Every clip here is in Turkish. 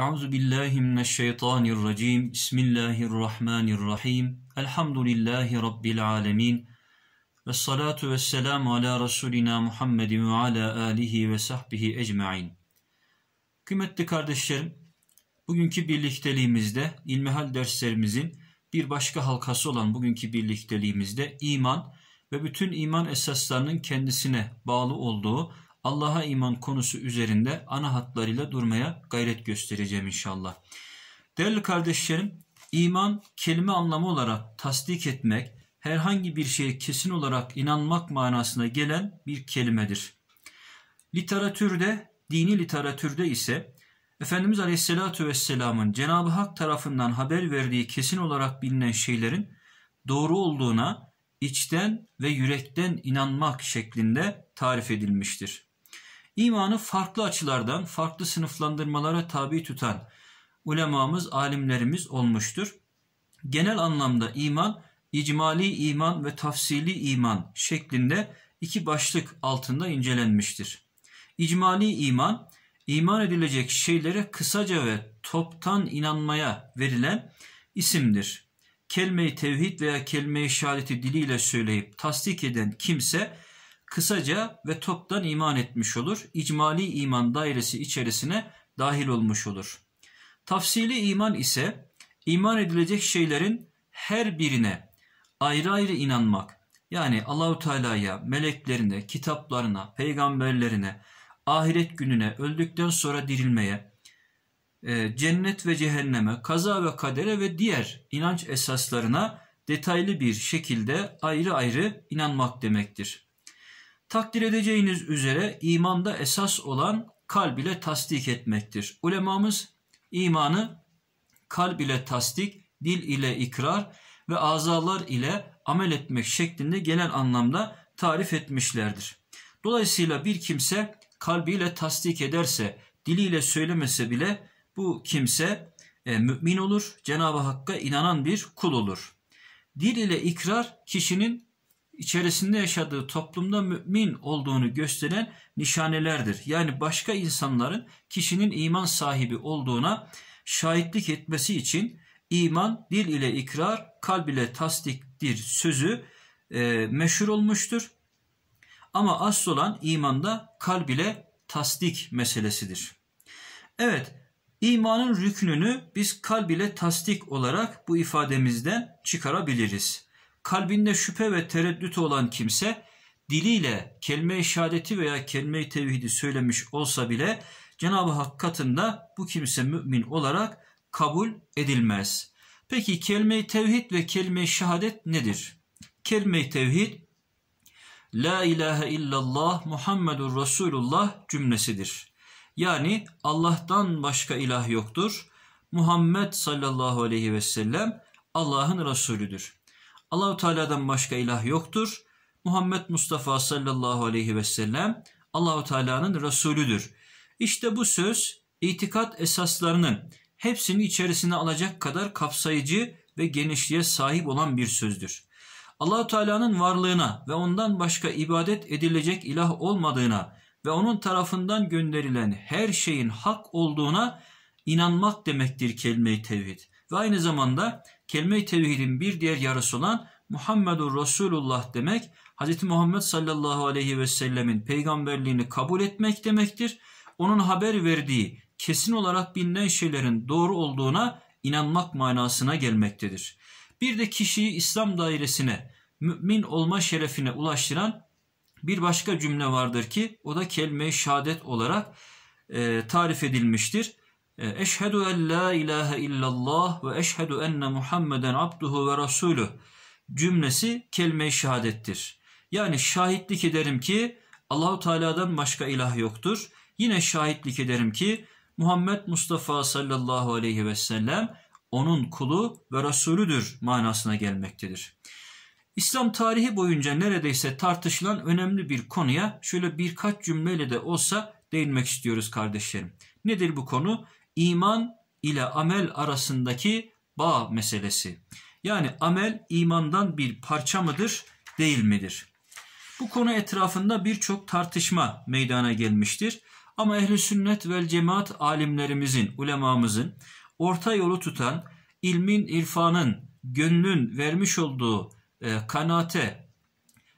Euzu billahi mineşşeytanirracim. Bismillahirrahmanirrahim. Elhamdülillahi rabbil alamin. Ve salatu ve selamu ala Resulina Muhammedin ve ala alihi ve sahbihi ecmain. Kıymetli kardeşlerim, bugünkü birlikteliğimizde ilmihal derslerimizin bir başka halkası olan bugünkü birlikteliğimizde iman ve bütün iman esaslarının kendisine bağlı olduğu Allah'a iman konusu üzerinde ana hatlarıyla durmaya gayret göstereceğim inşallah. Değerli kardeşlerim, iman kelime anlamı olarak tasdik etmek, herhangi bir şeye kesin olarak inanmak manasına gelen bir kelimedir. Literatürde, dini literatürde ise Efendimiz Aleyhisselatü Vesselam'ın Cenab-ı Hak tarafından haber verdiği kesin olarak bilinen şeylerin doğru olduğuna içten ve yürekten inanmak şeklinde tarif edilmiştir. İmanı farklı açılardan, farklı sınıflandırmalara tabi tutan ulemamız, alimlerimiz olmuştur. Genel anlamda iman, icmali iman ve tafsili iman şeklinde iki başlık altında incelenmiştir. İcmali iman, iman edilecek şeylere kısaca ve toptan inanmaya verilen isimdir. Kelime-i tevhid veya kelime-i şehadeti diliyle söyleyip tasdik eden kimse kısaca ve toptan iman etmiş olur. İcmali iman dairesi içerisine dahil olmuş olur. Tafsili iman ise iman edilecek şeylerin her birine ayrı ayrı inanmak. Yani Allahu Teala'ya, meleklerine, kitaplarına, peygamberlerine, ahiret gününe, öldükten sonra dirilmeye, e, cennet ve cehenneme, kaza ve kadere ve diğer inanç esaslarına detaylı bir şekilde ayrı ayrı inanmak demektir. Takdir edeceğiniz üzere imanda esas olan kalb ile tasdik etmektir. Ulemamız imanı kalb ile tasdik, dil ile ikrar ve azalar ile amel etmek şeklinde genel anlamda tarif etmişlerdir. Dolayısıyla bir kimse kalbiyle tasdik ederse, diliyle söylemese bile bu kimse e, mümin olur, Cenab-ı Hakk'a inanan bir kul olur. Dil ile ikrar kişinin içerisinde yaşadığı toplumda mümin olduğunu gösteren nişanelerdir. Yani başka insanların kişinin iman sahibi olduğuna şahitlik etmesi için iman dil ile ikrar, kalb ile tasdiktir sözü e, meşhur olmuştur. Ama asıl olan imanda kalb ile tasdik meselesidir. Evet, imanın rüknünü biz kalb ile tasdik olarak bu ifademizden çıkarabiliriz. Kalbinde şüphe ve tereddüt olan kimse diliyle kelime-i şehadeti veya kelime-i tevhidi söylemiş olsa bile Cenab-ı Hak katında bu kimse mümin olarak kabul edilmez. Peki kelime-i tevhid ve kelime-i şehadet nedir? Kelime-i tevhid La ilahe illallah Muhammedur Resulullah cümlesidir. Yani Allah'tan başka ilah yoktur. Muhammed sallallahu aleyhi ve sellem Allah'ın Resulüdür. Allahu Teala'dan başka ilah yoktur. Muhammed Mustafa sallallahu aleyhi ve sellem Allahu Teala'nın resulüdür. İşte bu söz itikat esaslarının hepsini içerisine alacak kadar kapsayıcı ve genişliğe sahip olan bir sözdür. Allahu Teala'nın varlığına ve ondan başka ibadet edilecek ilah olmadığına ve onun tarafından gönderilen her şeyin hak olduğuna inanmak demektir kelime-i tevhid. Ve aynı zamanda kelime-i tevhidin bir diğer yarısı olan Muhammedur Resulullah demek Hz. Muhammed sallallahu aleyhi ve sellemin peygamberliğini kabul etmek demektir. Onun haber verdiği kesin olarak bilinen şeylerin doğru olduğuna inanmak manasına gelmektedir. Bir de kişiyi İslam dairesine, mümin olma şerefine ulaştıran bir başka cümle vardır ki o da kelime-i şehadet olarak e, tarif edilmiştir. Ee, eşhedü en la ilahe illallah ve eşhedü enne Muhammeden abduhu ve rasulü cümlesi kelime-i şehadettir. Yani şahitlik ederim ki Allahu Teala'dan başka ilah yoktur. Yine şahitlik ederim ki Muhammed Mustafa sallallahu aleyhi ve sellem onun kulu ve Resulüdür manasına gelmektedir. İslam tarihi boyunca neredeyse tartışılan önemli bir konuya şöyle birkaç cümleyle de olsa değinmek istiyoruz kardeşlerim. Nedir bu konu? iman ile amel arasındaki bağ meselesi. Yani amel imandan bir parça mıdır, değil midir? Bu konu etrafında birçok tartışma meydana gelmiştir. Ama ehli sünnet vel cemaat alimlerimizin, ulemamızın orta yolu tutan ilmin, irfanın, gönlün vermiş olduğu e, kanaate,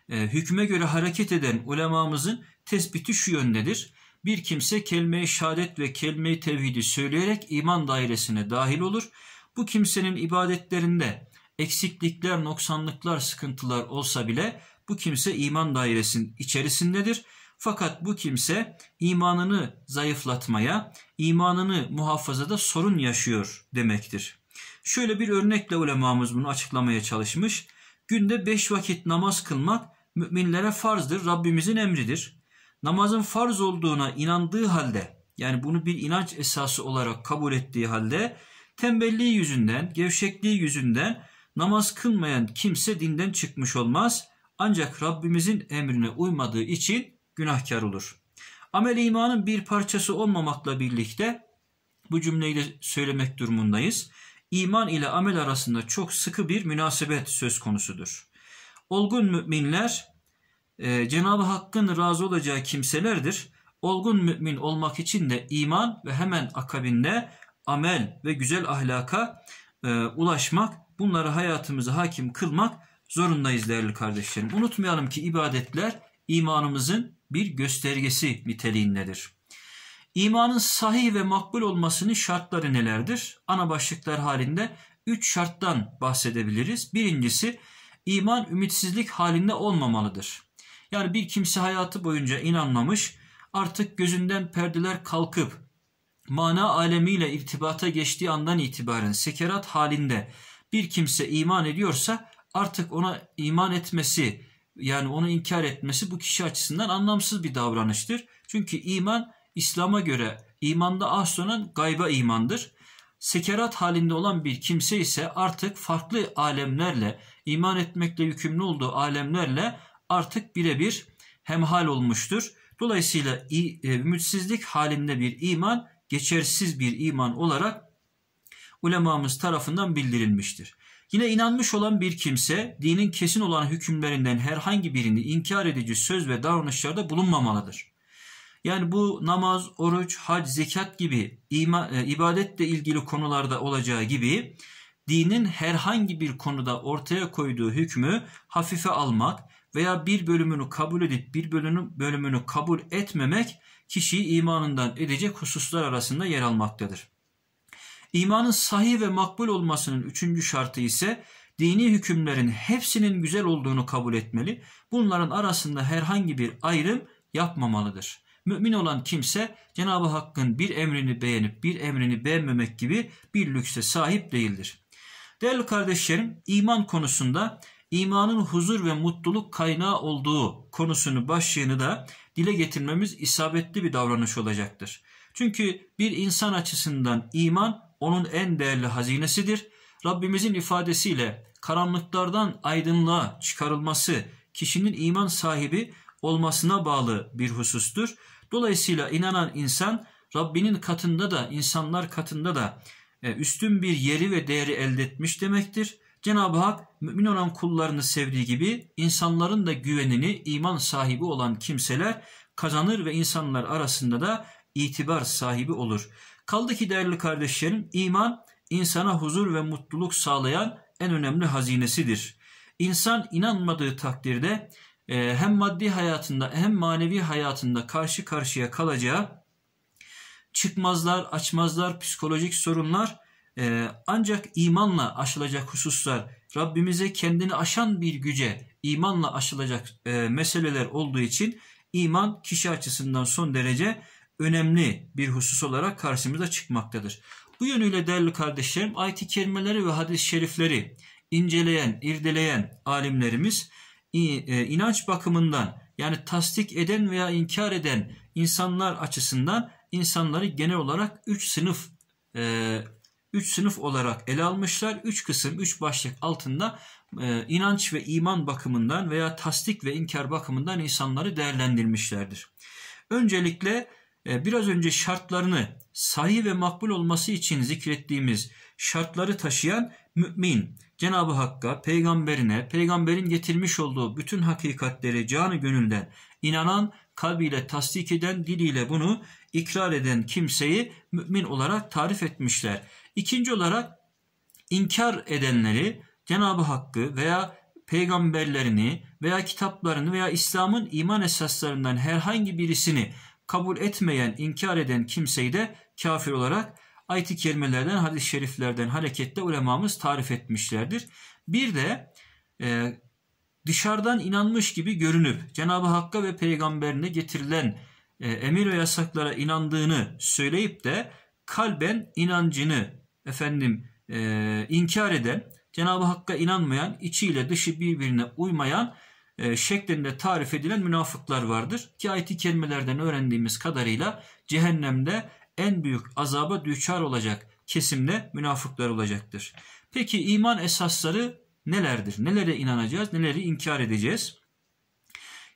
e, hükme göre hareket eden ulemamızın tespiti şu yöndedir. Bir kimse kelime-i şehadet ve kelime-i tevhidi söyleyerek iman dairesine dahil olur. Bu kimsenin ibadetlerinde eksiklikler, noksanlıklar, sıkıntılar olsa bile bu kimse iman dairesinin içerisindedir. Fakat bu kimse imanını zayıflatmaya, imanını muhafazada sorun yaşıyor demektir. Şöyle bir örnekle ulemamız bunu açıklamaya çalışmış. Günde beş vakit namaz kılmak müminlere farzdır, Rabbimizin emridir namazın farz olduğuna inandığı halde yani bunu bir inanç esası olarak kabul ettiği halde tembelliği yüzünden, gevşekliği yüzünden namaz kılmayan kimse dinden çıkmış olmaz. Ancak Rabbimizin emrine uymadığı için günahkar olur. Amel imanın bir parçası olmamakla birlikte bu cümleyi de söylemek durumundayız. İman ile amel arasında çok sıkı bir münasebet söz konusudur. Olgun müminler e, Cenab-ı Hakk'ın razı olacağı kimselerdir. Olgun mümin olmak için de iman ve hemen akabinde amel ve güzel ahlaka e, ulaşmak, bunları hayatımıza hakim kılmak zorundayız değerli kardeşlerim. Unutmayalım ki ibadetler imanımızın bir göstergesi niteliğindedir. İmanın sahih ve makbul olmasının şartları nelerdir? Ana başlıklar halinde üç şarttan bahsedebiliriz. Birincisi iman ümitsizlik halinde olmamalıdır. Yani bir kimse hayatı boyunca inanmamış, artık gözünden perdeler kalkıp mana alemiyle irtibata geçtiği andan itibaren sekerat halinde bir kimse iman ediyorsa artık ona iman etmesi yani onu inkar etmesi bu kişi açısından anlamsız bir davranıştır. Çünkü iman İslam'a göre imanda az sonra gayba imandır. Sekerat halinde olan bir kimse ise artık farklı alemlerle, iman etmekle yükümlü olduğu alemlerle artık birebir hemhal olmuştur. Dolayısıyla e, ümitsizlik halinde bir iman geçersiz bir iman olarak ulemamız tarafından bildirilmiştir. Yine inanmış olan bir kimse dinin kesin olan hükümlerinden herhangi birini inkar edici söz ve davranışlarda bulunmamalıdır. Yani bu namaz, oruç, hac, zekat gibi ima, e, ibadetle ilgili konularda olacağı gibi dinin herhangi bir konuda ortaya koyduğu hükmü hafife almak, veya bir bölümünü kabul edip bir bölümünü, bölümünü kabul etmemek kişiyi imanından edecek hususlar arasında yer almaktadır. İmanın sahih ve makbul olmasının üçüncü şartı ise dini hükümlerin hepsinin güzel olduğunu kabul etmeli, bunların arasında herhangi bir ayrım yapmamalıdır. Mümin olan kimse Cenab-ı Hakk'ın bir emrini beğenip bir emrini beğenmemek gibi bir lükse sahip değildir. Değerli kardeşlerim, iman konusunda imanın huzur ve mutluluk kaynağı olduğu konusunu başlığını da dile getirmemiz isabetli bir davranış olacaktır. Çünkü bir insan açısından iman onun en değerli hazinesidir. Rabbimizin ifadesiyle karanlıklardan aydınlığa çıkarılması kişinin iman sahibi olmasına bağlı bir husustur. Dolayısıyla inanan insan Rabbinin katında da insanlar katında da e, üstün bir yeri ve değeri elde etmiş demektir. Cenab-ı Hak mümin olan kullarını sevdiği gibi insanların da güvenini iman sahibi olan kimseler kazanır ve insanlar arasında da itibar sahibi olur. Kaldı ki değerli kardeşlerim iman insana huzur ve mutluluk sağlayan en önemli hazinesidir. İnsan inanmadığı takdirde e, hem maddi hayatında hem manevi hayatında karşı karşıya kalacağı çıkmazlar, açmazlar, psikolojik sorunlar ee, ancak imanla aşılacak hususlar Rabbimize kendini aşan bir güce imanla aşılacak e, meseleler olduğu için iman kişi açısından son derece önemli bir husus olarak karşımıza çıkmaktadır. Bu yönüyle değerli kardeşlerim ayet-i kerimeleri ve hadis-i şerifleri inceleyen, irdeleyen alimlerimiz e, inanç bakımından yani tasdik eden veya inkar eden insanlar açısından insanları genel olarak üç sınıf e, 3 sınıf olarak ele almışlar. 3 kısım, 3 başlık altında e, inanç ve iman bakımından veya tasdik ve inkar bakımından insanları değerlendirmişlerdir. Öncelikle e, biraz önce şartlarını sahih ve makbul olması için zikrettiğimiz şartları taşıyan mümin Cenab-ı Hakk'a, peygamberine, peygamberin getirmiş olduğu bütün hakikatleri canı gönülden inanan, kalbiyle tasdik eden, diliyle bunu ikrar eden kimseyi mümin olarak tarif etmişler. İkinci olarak inkar edenleri Cenab-ı Hakk'ı veya peygamberlerini veya kitaplarını veya İslam'ın iman esaslarından herhangi birisini kabul etmeyen, inkar eden kimseyi de kafir olarak ayet-i kerimelerden, hadis-i şeriflerden hareketle ulemamız tarif etmişlerdir. Bir de e, dışarıdan inanmış gibi görünüp Cenab-ı Hakk'a ve peygamberine getirilen e, emir ve yasaklara inandığını söyleyip de kalben inancını efendim e, inkar eden, Cenab-ı Hakk'a inanmayan, içiyle dışı birbirine uymayan e, şeklinde tarif edilen münafıklar vardır. Ki ayeti kelimelerden öğrendiğimiz kadarıyla cehennemde en büyük azaba düçar olacak kesimle münafıklar olacaktır. Peki iman esasları nelerdir? Nelere inanacağız? Neleri inkar edeceğiz?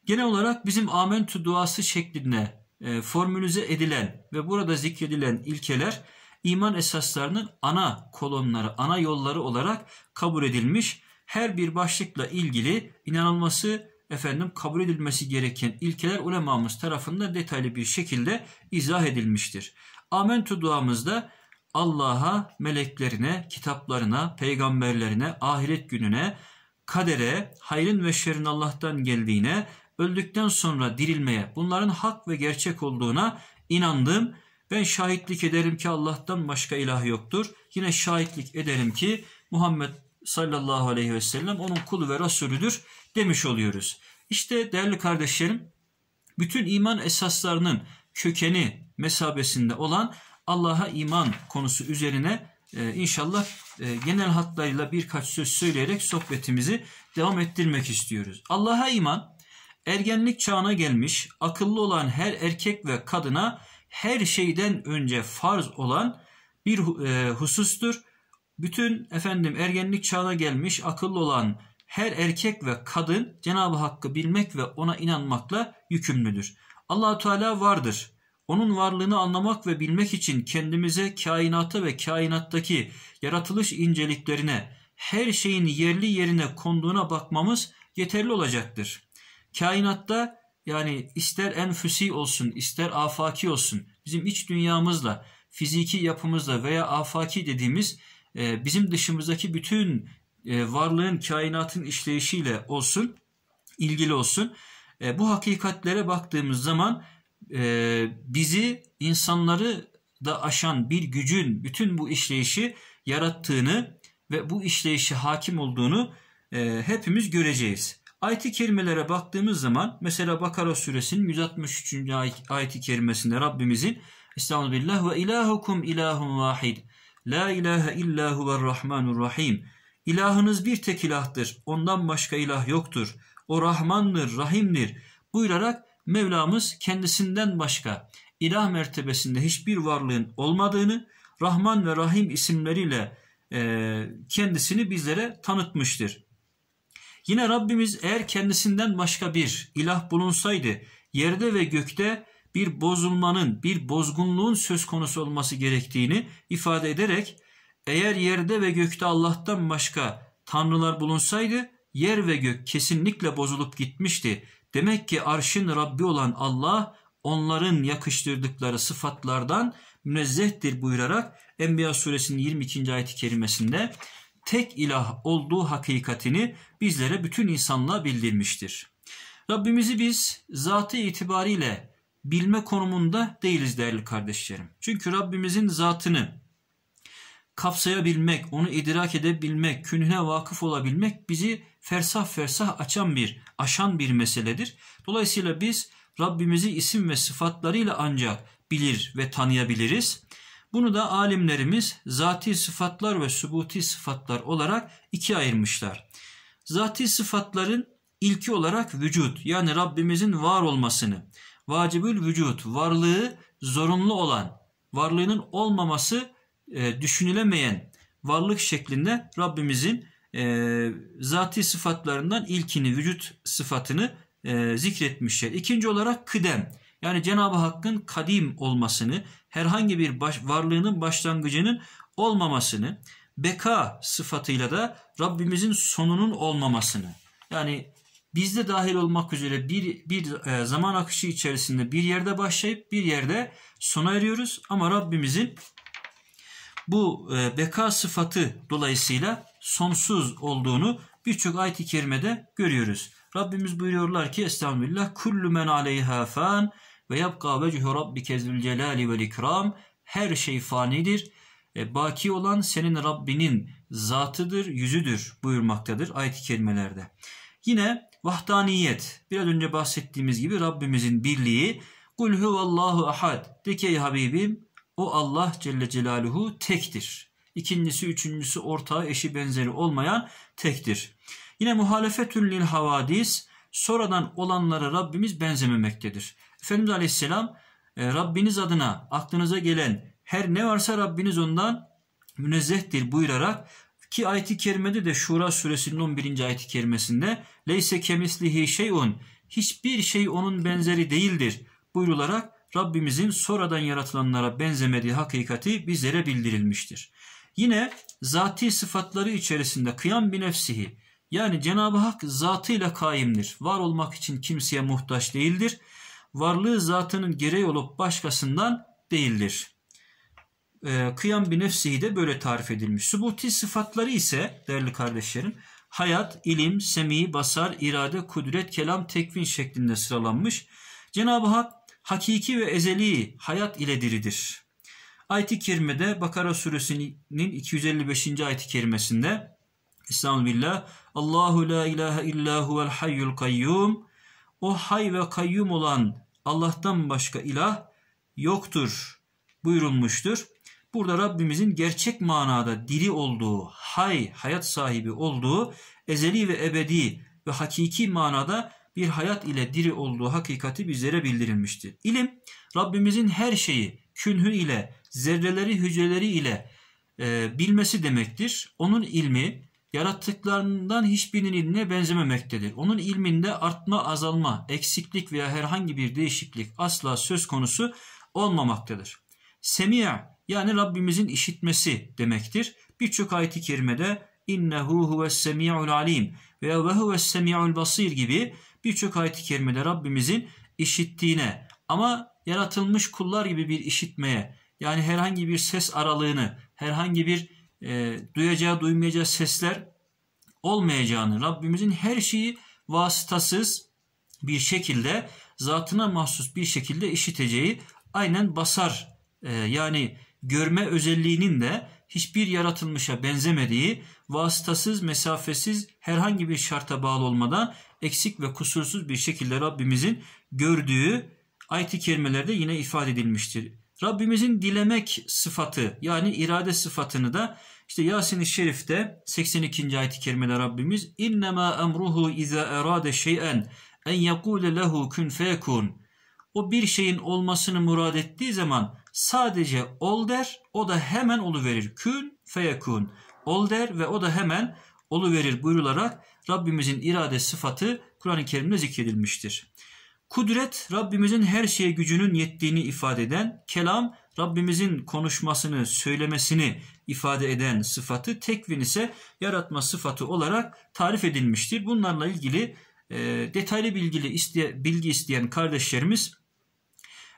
Genel olarak bizim amentü duası şeklinde e, formülize edilen ve burada zikredilen ilkeler iman esaslarının ana kolonları, ana yolları olarak kabul edilmiş. Her bir başlıkla ilgili inanılması efendim kabul edilmesi gereken ilkeler ulemamız tarafından detaylı bir şekilde izah edilmiştir. Amentu duamızda Allah'a, meleklerine, kitaplarına, peygamberlerine, ahiret gününe, kadere, hayrın ve şerrin Allah'tan geldiğine, öldükten sonra dirilmeye, bunların hak ve gerçek olduğuna inandığım ben şahitlik ederim ki Allah'tan başka ilah yoktur. Yine şahitlik ederim ki Muhammed sallallahu aleyhi ve sellem onun kulu ve Resulüdür demiş oluyoruz. İşte değerli kardeşlerim bütün iman esaslarının kökeni mesabesinde olan Allah'a iman konusu üzerine e, inşallah e, genel hatlarıyla birkaç söz söyleyerek sohbetimizi devam ettirmek istiyoruz. Allah'a iman ergenlik çağına gelmiş akıllı olan her erkek ve kadına her şeyden önce farz olan bir e, husustur. Bütün efendim ergenlik çağına gelmiş akıllı olan her erkek ve kadın Cenab-ı Hakk'ı bilmek ve ona inanmakla yükümlüdür. Allahu Teala vardır. Onun varlığını anlamak ve bilmek için kendimize kainata ve kainattaki yaratılış inceliklerine, her şeyin yerli yerine konduğuna bakmamız yeterli olacaktır. Kainatta yani ister enfüsi olsun, ister afaki olsun, bizim iç dünyamızla, fiziki yapımızla veya afaki dediğimiz e, bizim dışımızdaki bütün e, varlığın, kainatın işleyişiyle olsun, ilgili olsun. E, bu hakikatlere baktığımız zaman e, bizi, insanları da aşan bir gücün bütün bu işleyişi yarattığını ve bu işleyişi hakim olduğunu e, hepimiz göreceğiz. Ayet-i kerimelere baktığımız zaman mesela Bakara suresinin 163. ayet-i kerimesinde Rabbimizin Estağfirullah ve ilahukum ilahun vahid. La ilahe illa huver rahmanur rahim. İlahınız bir tek ilahtır. Ondan başka ilah yoktur. O Rahmandır, Rahim'dir. Buyurarak Mevlamız kendisinden başka ilah mertebesinde hiçbir varlığın olmadığını Rahman ve Rahim isimleriyle e, kendisini bizlere tanıtmıştır. Yine Rabbimiz eğer kendisinden başka bir ilah bulunsaydı yerde ve gökte bir bozulmanın, bir bozgunluğun söz konusu olması gerektiğini ifade ederek eğer yerde ve gökte Allah'tan başka tanrılar bulunsaydı yer ve gök kesinlikle bozulup gitmişti. Demek ki arşın Rabbi olan Allah onların yakıştırdıkları sıfatlardan münezzehtir buyurarak Enbiya suresinin 22. ayet-i kerimesinde tek ilah olduğu hakikatini bizlere bütün insanlığa bildirmiştir. Rabbimizi biz zatı itibariyle bilme konumunda değiliz değerli kardeşlerim. Çünkü Rabbimizin zatını kapsayabilmek, onu idrak edebilmek, künhüne vakıf olabilmek bizi fersah fersah açan bir, aşan bir meseledir. Dolayısıyla biz Rabbimizi isim ve sıfatlarıyla ancak bilir ve tanıyabiliriz. Bunu da alimlerimiz zati sıfatlar ve subuti sıfatlar olarak ikiye ayırmışlar. Zati sıfatların ilki olarak vücut yani Rabbimizin var olmasını, vacibül vücut, varlığı zorunlu olan, varlığının olmaması e, düşünülemeyen varlık şeklinde Rabbimizin e, zati sıfatlarından ilkini, vücut sıfatını e, zikretmişler. İkinci olarak kıdem. Yani Cenab-ı Hakk'ın kadim olmasını, herhangi bir baş, varlığının başlangıcının olmamasını, beka sıfatıyla da Rabbimizin sonunun olmamasını. Yani bizde dahil olmak üzere bir, bir e, zaman akışı içerisinde bir yerde başlayıp bir yerde sona eriyoruz. Ama Rabbimizin bu e, beka sıfatı dolayısıyla sonsuz olduğunu birçok ayet-i kerimede görüyoruz. Rabbimiz buyuruyorlar ki Estağfirullah kullu men aleyha fan ve yapka vecuhu kezül zülcelali vel ikram. Her şey fanidir. E, baki olan senin Rabbinin zatıdır, yüzüdür buyurmaktadır ayet-i kerimelerde. Yine vahdaniyet. Biraz önce bahsettiğimiz gibi Rabbimizin birliği. Kul huvallahu ahad. De ki ey Habibim o Allah Celle Celaluhu tektir. İkincisi, üçüncüsü ortağı, eşi benzeri olmayan tektir. Yine muhalefetün lil havadis. Sonradan olanlara Rabbimiz benzememektedir. Efendimiz Aleyhisselam e, Rabbiniz adına aklınıza gelen her ne varsa Rabbiniz ondan münezzehtir buyurarak ki ayet-i kerimede de Şura suresinin 11. ayet-i kerimesinde leyse kemislihi şeyun hiçbir şey onun benzeri değildir buyrularak Rabbimizin sonradan yaratılanlara benzemediği hakikati bizlere bildirilmiştir. Yine zati sıfatları içerisinde kıyam bi nefsihi yani Cenab-ı Hak zatıyla kaimdir. Var olmak için kimseye muhtaç değildir varlığı zatının gereği olup başkasından değildir. E, kıyam bir nefsihi de böyle tarif edilmiş. Subuti sıfatları ise değerli kardeşlerim hayat, ilim, semi, basar, irade, kudret, kelam, tekvin şeklinde sıralanmış. Cenab-ı Hak hakiki ve ezeli hayat ile diridir. Ayet-i Kerime'de Bakara suresinin 255. ayet-i kerimesinde Estağfirullah Allahu la ilahe illa huvel hayyul kayyum O hay ve kayyum olan Allah'tan başka ilah yoktur buyurulmuştur. Burada Rabbimizin gerçek manada diri olduğu, hay, hayat sahibi olduğu, ezeli ve ebedi ve hakiki manada bir hayat ile diri olduğu hakikati bizlere bildirilmiştir. İlim, Rabbimizin her şeyi künhü ile, zerreleri, hücreleri ile e, bilmesi demektir. Onun ilmi yarattıklarından hiçbirinin ilmine benzememektedir. Onun ilminde artma, azalma, eksiklik veya herhangi bir değişiklik asla söz konusu olmamaktadır. Semiya yani Rabbimizin işitmesi demektir. Birçok ayet-i kerimede innehu huves semi'ul alim veya ve huves semi'ul basir gibi birçok ayet-i kerimede Rabbimizin işittiğine ama yaratılmış kullar gibi bir işitmeye yani herhangi bir ses aralığını, herhangi bir e, duyacağı duymayacağı sesler olmayacağını, Rabbimizin her şeyi vasıtasız bir şekilde zatına mahsus bir şekilde işiteceği aynen basar e, yani görme özelliğinin de hiçbir yaratılmışa benzemediği, vasıtasız, mesafesiz, herhangi bir şarta bağlı olmadan eksik ve kusursuz bir şekilde Rabbimizin gördüğü ayet-i kerimelerde yine ifade edilmiştir. Rabbimizin dilemek sıfatı yani irade sıfatını da işte Yasin-i Şerif'te 82. ayet-i kerimede Rabbimiz innema emruhu iza erade şey'en en yekule lehu kun fekun. O bir şeyin olmasını murad ettiği zaman sadece ol der, o da hemen olu verir. Kün feyekun. Ol der ve o da hemen olu verir buyurularak Rabbimizin irade sıfatı Kur'an-ı Kerim'de zikredilmiştir. Kudret Rabbimizin her şeye gücünün yettiğini ifade eden, kelam Rabbimizin konuşmasını, söylemesini ifade eden sıfatı tekvin ise yaratma sıfatı olarak tarif edilmiştir. Bunlarla ilgili e, detaylı bilgili iste, bilgi isteyen kardeşlerimiz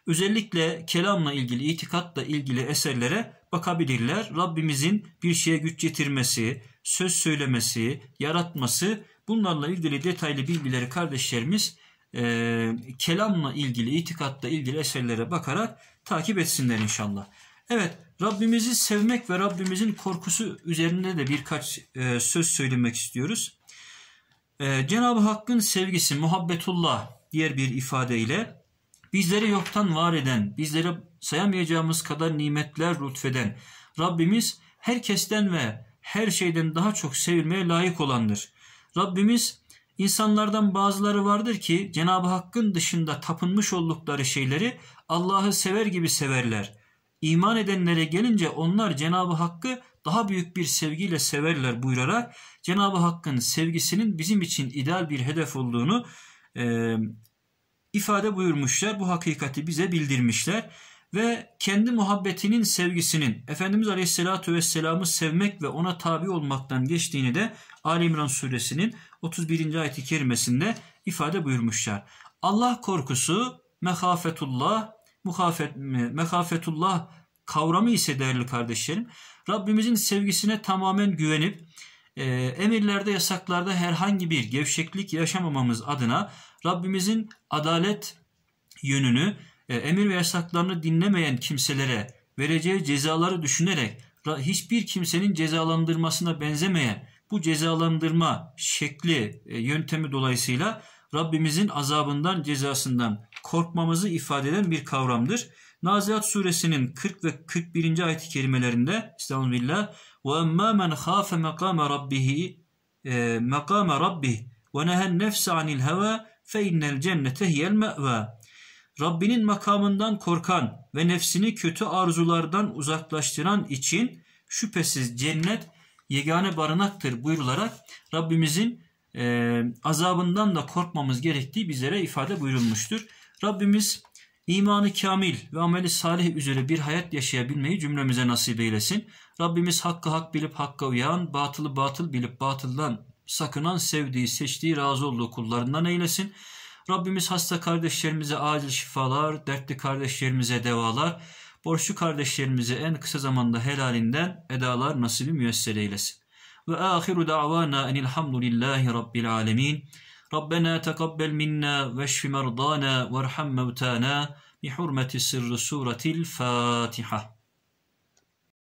özellikle kelamla ilgili, itikatla ilgili eserlere bakabilirler. Rabbimizin bir şeye güç getirmesi, söz söylemesi, yaratması bunlarla ilgili detaylı bilgileri kardeşlerimiz e, kelamla ilgili, itikatla ilgili eserlere bakarak takip etsinler inşallah. Evet Rabbimizi sevmek ve Rabbimizin korkusu üzerinde de birkaç e, söz söylemek istiyoruz. E, Cenab-ı Hakk'ın sevgisi muhabbetullah diğer bir ifadeyle bizleri yoktan var eden, bizlere sayamayacağımız kadar nimetler lütfeden Rabbimiz herkesten ve her şeyden daha çok sevilmeye layık olandır. Rabbimiz insanlardan bazıları vardır ki Cenab-ı Hakk'ın dışında tapınmış oldukları şeyleri Allah'ı sever gibi severler. İman edenlere gelince onlar Cenab-ı Hakk'ı daha büyük bir sevgiyle severler buyurarak Cenab-ı Hakk'ın sevgisinin bizim için ideal bir hedef olduğunu e, ifade buyurmuşlar. Bu hakikati bize bildirmişler ve kendi muhabbetinin sevgisinin Efendimiz Aleyhisselatü Vesselam'ı sevmek ve ona tabi olmaktan geçtiğini de Ali İmran Suresinin 31. ayet-i kerimesinde ifade buyurmuşlar. Allah korkusu, mehafetullah, Muhafet, mekafetullah kavramı ise değerli kardeşlerim Rabbimizin sevgisine tamamen güvenip e, emirlerde yasaklarda herhangi bir gevşeklik yaşamamamız adına Rabbimizin adalet yönünü e, emir ve yasaklarını dinlemeyen kimselere vereceği cezaları düşünerek hiçbir kimsenin cezalandırmasına benzemeyen bu cezalandırma şekli, e, yöntemi dolayısıyla Rabbimizin azabından, cezasından korkmamızı ifade eden bir kavramdır. Naziat suresinin 40 ve 41. ayet-i kerimelerinde Estağfirullah وَاَمَّا مَنْ خَافَ مَقَامَ رَبِّهِ مَقَامَ رَبِّهِ وَنَهَا النَّفْسَ عَنِ الْهَوَى فَاِنَّ الْجَنَّةَ هِيَ الْمَأْوَى Rabbinin makamından korkan ve nefsini kötü arzulardan uzaklaştıran için şüphesiz cennet yegane barınaktır buyurularak Rabbimizin e, azabından da korkmamız gerektiği bizlere ifade buyurulmuştur. Rabbimiz imanı kamil ve ameli salih üzere bir hayat yaşayabilmeyi cümlemize nasip eylesin. Rabbimiz hakkı hak bilip hakka uyan, batılı batıl bilip batıldan sakınan, sevdiği, seçtiği, razı olduğu kullarından eylesin. Rabbimiz hasta kardeşlerimize acil şifalar, dertli kardeşlerimize devalar, borçlu kardeşlerimize en kısa zamanda helalinden edalar nasibi müyesser eylesin. Ve ahiru davana enilhamdülillahi rabbil alemin. ربنا تقبل منا واشف مرضانا وارحم موتانا بحرمة سر سورة الفاتحة